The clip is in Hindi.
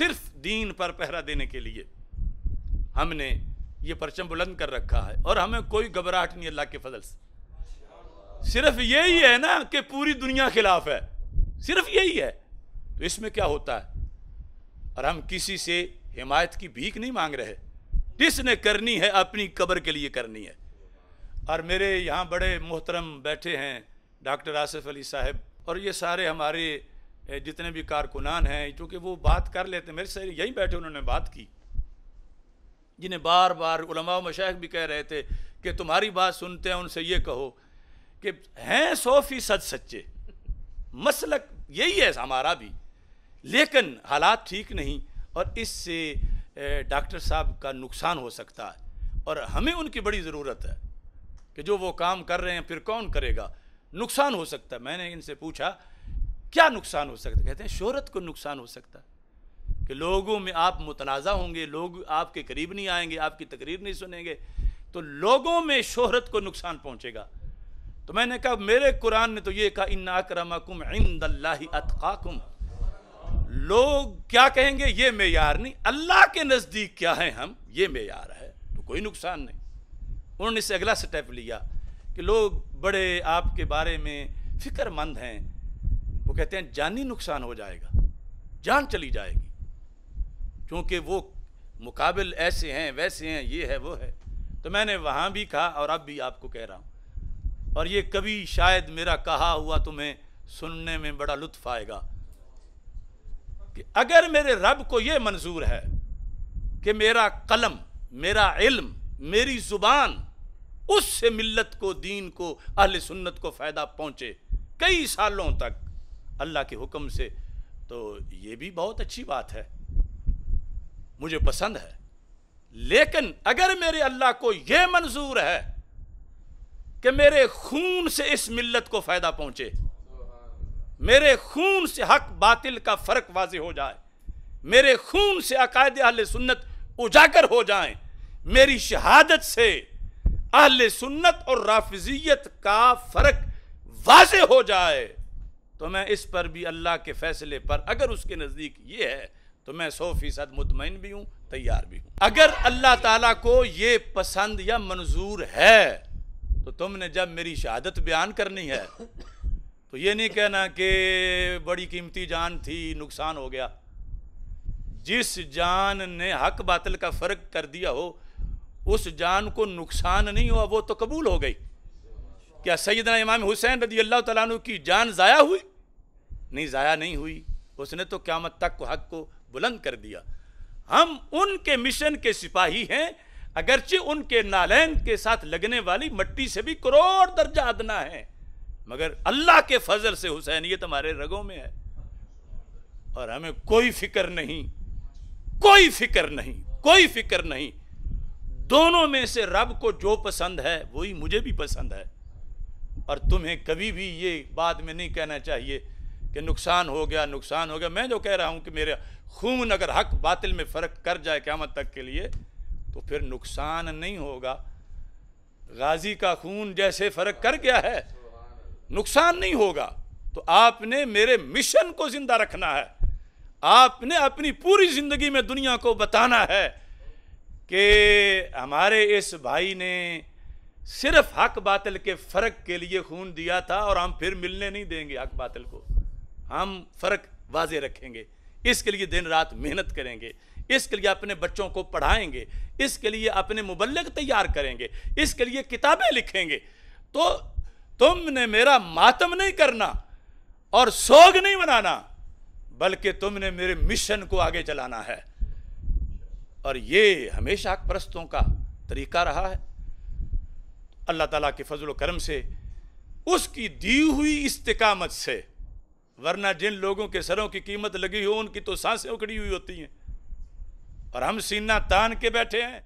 सिर्फ दीन पर पहरा देने के लिए हमने ये परचम बुलंद कर रखा है और हमें कोई घबराहट नहीं अल्लाह के फजल से सिर्फ यही है ना कि पूरी दुनिया खिलाफ है सिर्फ यही है तो इसमें क्या होता है और हम किसी से हिमायत की भीख नहीं मांग रहे जिसने करनी है अपनी कब्र के लिए करनी है और मेरे यहाँ बड़े मोहतरम बैठे हैं डॉक्टर आसिफ अली साहब और ये सारे हमारे जितने भी कारकुनान हैं चूँकि वो बात कर लेते हैं मेरे से यहीं बैठे उन्होंने बात की जिन्हें बार बार उलमा मशाक भी कह रहे थे कि तुम्हारी बात सुनते हैं उनसे ये कहो कि हैं सौ फीसद सच्चे मसलक यही है हमारा भी लेकिन हालात ठीक नहीं और इससे डॉक्टर साहब का नुकसान हो सकता है और हमें उनकी बड़ी ज़रूरत है कि जो वो काम कर रहे हैं फिर कौन करेगा नुकसान हो सकता है मैंने इनसे पूछा क्या नुकसान हो सकता कहते हैं शोहरत को नुकसान हो सकता कि लोगों में आप मुतनाज़ा होंगे लोग आपके करीब नहीं आएंगे आपकी तकरीर नहीं सुनेंगे तो लोगों में शोहरत को नुकसान पहुँचेगा तो मैंने कहा मेरे कुरान ने तो ये कहा इन अक्रमकुम इंदल्लाकुम लोग क्या कहेंगे ये मैार नहीं अल्लाह के नज़दीक क्या है हम ये मैार है तो कोई नुकसान नहीं उन्होंने इससे अगला स्टेप लिया कि लोग बड़े आपके बारे में फ़िक्रमंद हैं कहते हैं जानी नुकसान हो जाएगा जान चली जाएगी क्योंकि वो मुकाबल ऐसे हैं वैसे हैं ये है वो है तो मैंने वहाँ भी कहा और अब भी आपको कह रहा हूँ और ये कभी शायद मेरा कहा हुआ तुम्हें सुनने में बड़ा लुत्फ आएगा कि अगर मेरे रब को ये मंजूर है कि मेरा कलम मेरा इल्म मेरी ज़ुबान उससे मिल्लत को दीन को अहल सुन्नत को फ़ायदा पहुँचे कई सालों तक अल्लाह के हुक्म से तो ये भी बहुत अच्छी बात है मुझे पसंद है लेकिन अगर मेरे अल्लाह को यह मंजूर है कि मेरे खून से इस मिल्लत को फ़ायदा पहुंचे मेरे खून से हक बातिल का फ़र्क वाज हो जाए मेरे खून से अकायद अहल सुन्नत उजागर हो जाए मेरी शहादत से अहल सुन्नत और राफजियत का फ़र्क वाज हो जाए तो मैं इस पर भी अल्लाह के फैसले पर अगर उसके नज़दीक ये है तो मैं सौ फीसद मुतमिन भी हूँ तैयार भी हूँ अगर अल्लाह ताला को ये पसंद या मंजूर है तो तुमने जब मेरी शहादत बयान करनी है तो ये नहीं कहना कि बड़ी कीमती जान थी नुकसान हो गया जिस जान ने हक बातल का फ़र्क कर दिया हो उस जान को नुकसान नहीं हुआ वो तो कबूल हो गई क्या सैदना इमाम हुसैन रदी अल्लाह तु की जान ज़ाया हुई नहीं ज़ाया नहीं हुई उसने तो क्यामत तक को हक को बुलंद कर दिया हम उनके मिशन के सिपाही हैं अगरचे उनके नालैन के साथ लगने वाली मट्टी से भी करोड़ दर्जा अदना है मगर अल्लाह के फजल से हुसैन ये तुम्हारे रगों में है और हमें कोई फिक्र नहीं कोई फिक्र नहीं कोई फिक्र नहीं दोनों में से रब को जो पसंद है वही मुझे भी पसंद है और तुम्हें कभी भी ये बाद में नहीं कहना चाहिए कि नुकसान हो गया नुकसान हो गया मैं जो कह रहा हूँ कि मेरे खून अगर हक बातिल में फ़र्क कर जाए क्यामत तक के लिए तो फिर नुकसान नहीं होगा गाजी का खून जैसे फ़र्क कर गया है नुकसान नहीं होगा तो आपने मेरे मिशन को ज़िंदा रखना है आपने अपनी पूरी ज़िंदगी में दुनिया को बताना है कि हमारे इस भाई ने सिर्फ हक बातल के फ़र्क के लिए खून दिया था और हम फिर मिलने नहीं देंगे हक बातल को हम फ़र्क वाजे रखेंगे इसके लिए दिन रात मेहनत करेंगे इसके लिए अपने बच्चों को पढ़ाएंगे इसके लिए अपने मुबलक तैयार करेंगे इसके लिए किताबें लिखेंगे तो तुमने मेरा मातम नहीं करना और सोग नहीं बनाना बल्कि तुमने मेरे मिशन को आगे चलाना है और ये हमेशा परस्तों का तरीका रहा है अल्लाह ताला के फजल करम से उसकी दी हुई इस्तकामत से वरना जिन लोगों के सरों की कीमत लगी हो उनकी तो सांसें उखड़ी हुई होती हैं और हम सीना तान के बैठे हैं